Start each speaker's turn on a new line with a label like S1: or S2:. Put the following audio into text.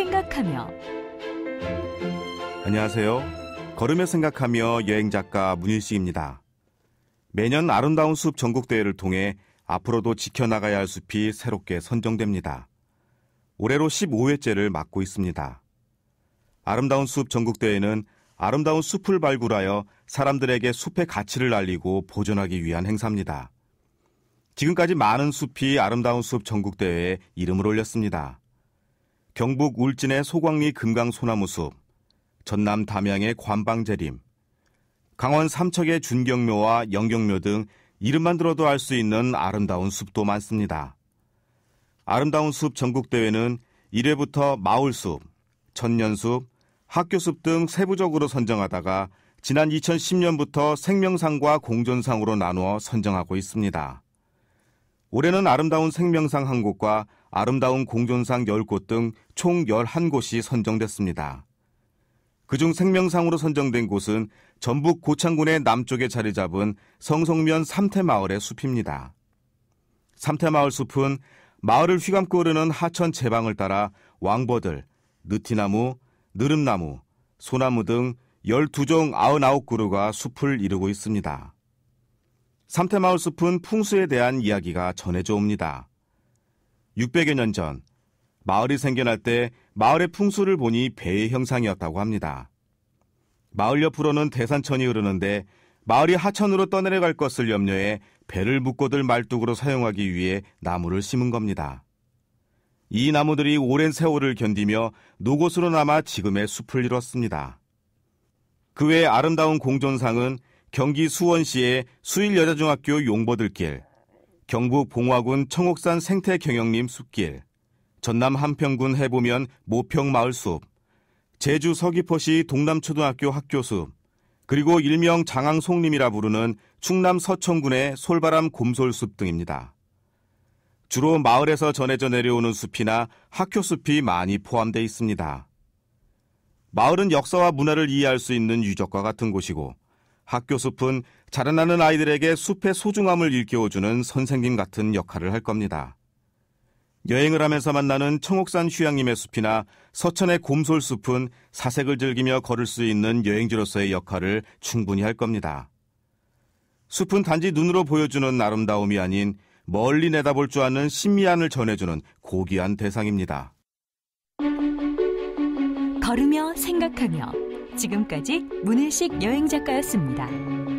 S1: 생각하며 안녕하세요. 걸음에 생각하며 여행 작가 문일 식입니다 매년 아름다운 숲 전국 대회를 통해 앞으로도 지켜나가야 할 숲이 새롭게 선정됩니다. 올해로 15회째를 맞고 있습니다. 아름다운 숲 전국 대회는 아름다운 숲을 발굴하여 사람들에게 숲의 가치를 알리고 보존하기 위한 행사입니다. 지금까지 많은 숲이 아름다운 숲 전국대회에 이름을 올렸습니다. 경북 울진의 소광리 금강 소나무숲, 전남 담양의 관방재림, 강원 삼척의 준경묘와 영경묘 등 이름만 들어도 알 수 있는 아름다운 숲도 많습니다. 아름다운 숲 전국대회는 1회부터 마을숲, 천년숲, 학교숲 등 세부적으로 선정하다가 지난 2010년부터 생명상과 공존상으로 나누어 선정하고 있습니다. 올해는 아름다운 생명상 한 곳과 아름다운 공존상 10곳 등 총 11곳이 선정됐습니다. 그중 생명상으로 선정된 곳은 전북 고창군의 남쪽에 자리 잡은 성성면 삼태마을의 숲입니다. 삼태마을 숲은 마을을 휘감고 흐르는 하천 제방을 따라 왕버들, 느티나무, 느릅나무, 소나무 등 12종 99그루가 숲을 이루고 있습니다. 삼태마을 숲은 풍수에 대한 이야기가 전해져 옵니다. 600여 년 전, 마을이 생겨날 때 마을의 풍수를 보니 배의 형상이었다고 합니다. 마을 옆으로는 대산천이 흐르는데 마을이 하천으로 떠내려갈 것을 염려해 배를 묶어들 말뚝으로 사용하기 위해 나무를 심은 겁니다. 이 나무들이 오랜 세월을 견디며 노곳으로 남아 지금의 숲을 이뤘습니다. 그외 아름다운 공존상은 경기 수원시의 수일여자중학교 용보들길, 경북 봉화군 청옥산 생태경영림 숲길, 전남 함평군 해보면 모평마을숲, 제주 서귀포시 동남초등학교 학교숲, 그리고 일명 장항송림이라 부르는 충남 서천군의 솔바람 곰솔숲 등입니다. 주로 마을에서 전해져 내려오는 숲이나 학교숲이 많이 포함되어 있습니다. 마을은 역사와 문화를 이해할 수 있는 유적과 같은 곳이고 학교 숲은 자라나는 아이들에게 숲의 소중함을 일깨워주는 선생님 같은 역할을 할 겁니다. 여행을 하면서 만나는 청옥산 휴양림의 숲이나 서천의 곰솔 숲은 사색을 즐기며 걸을 수 있는 여행지로서의 역할을 충분히 할 겁니다. 숲은 단지 눈으로 보여주는 아름다움이 아닌 멀리 내다볼 줄 아는 신미안을 전해주는 고귀한 대상입니다. 걸으며 생각하며 지금까지 문일식 여행작가였습니다.